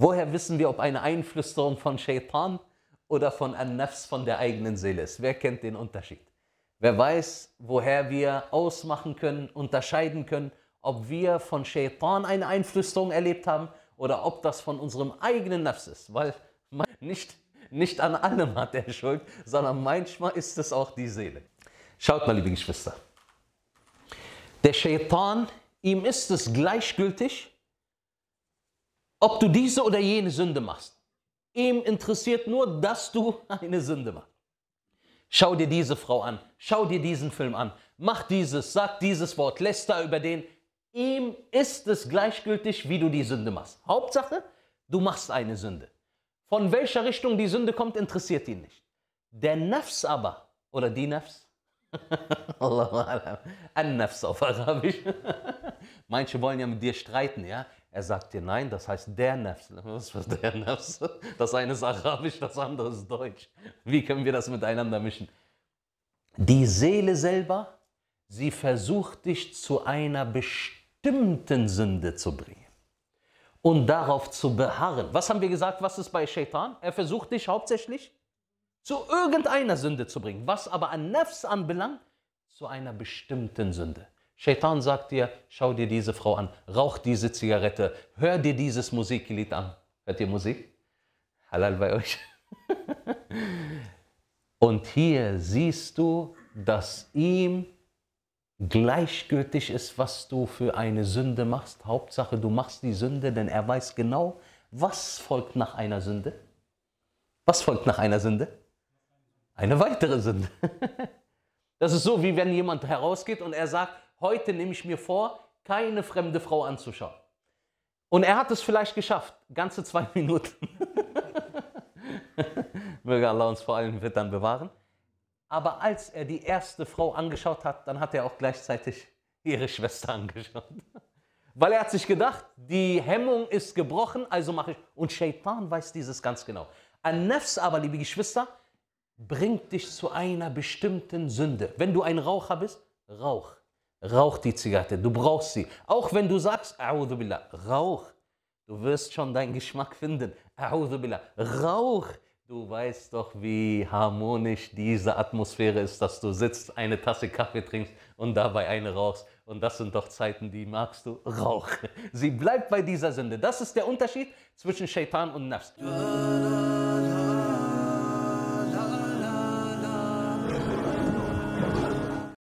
Woher wissen wir, ob eine Einflüsterung von Shaitan oder von An-Nafs, von der eigenen Seele ist? Wer kennt den Unterschied? Wer weiß, woher wir ausmachen können, unterscheiden können, ob wir von Shaitan eine Einflüsterung erlebt haben oder ob das von unserem eigenen Nafs ist? Weil nicht, nicht an allem hat er Schuld, sondern manchmal ist es auch die Seele. Schaut mal, liebe Geschwister. Der Shaitan, ihm ist es gleichgültig, ob du diese oder jene Sünde machst. Ihm interessiert nur, dass du eine Sünde machst. Schau dir diese Frau an, schau dir diesen Film an, mach dieses, sag dieses Wort, läster über den. Ihm ist es gleichgültig, wie du die Sünde machst. Hauptsache, du machst eine Sünde. Von welcher Richtung die Sünde kommt, interessiert ihn nicht. Der Nafs aber, oder die Nafs, Allah, An-Nafs auf Arabisch. Manche wollen ja mit dir streiten, ja? Er sagt dir nein, das heißt der Nefs. Was für der Nefs? Das eine ist arabisch, das andere ist deutsch. Wie können wir das miteinander mischen? Die Seele selber, sie versucht dich zu einer bestimmten Sünde zu bringen und darauf zu beharren. Was haben wir gesagt, was ist bei Shaitan? Er versucht dich hauptsächlich zu irgendeiner Sünde zu bringen. Was aber an Nefs anbelangt, zu einer bestimmten Sünde. Shaitan sagt dir, schau dir diese Frau an, rauch diese Zigarette, hör dir dieses Musiklied an. Hört ihr Musik? Halal bei euch. Und hier siehst du, dass ihm gleichgültig ist, was du für eine Sünde machst. Hauptsache, du machst die Sünde, denn er weiß genau, was folgt nach einer Sünde. Was folgt nach einer Sünde? Eine weitere Sünde. Das ist so, wie wenn jemand herausgeht und er sagt, heute nehme ich mir vor, keine fremde Frau anzuschauen. Und er hat es vielleicht geschafft, ganze zwei Minuten. Möge Allah uns vor allen Wittern bewahren. Aber als er die erste Frau angeschaut hat, dann hat er auch gleichzeitig ihre Schwester angeschaut. Weil er hat sich gedacht, die Hemmung ist gebrochen, also mache ich. Und Shaitan weiß dieses ganz genau. An Nefs aber, liebe Geschwister, bringt dich zu einer bestimmten Sünde. Wenn du ein Raucher bist, rauch. Rauch die Zigarette, du brauchst sie. Auch wenn du sagst, Billah, rauch. Du wirst schon deinen Geschmack finden. Billah, rauch. Du weißt doch, wie harmonisch diese Atmosphäre ist, dass du sitzt, eine Tasse Kaffee trinkst und dabei eine rauchst. Und das sind doch Zeiten, die magst du. Rauch. Sie bleibt bei dieser Sünde. Das ist der Unterschied zwischen Shaitan und Nafs.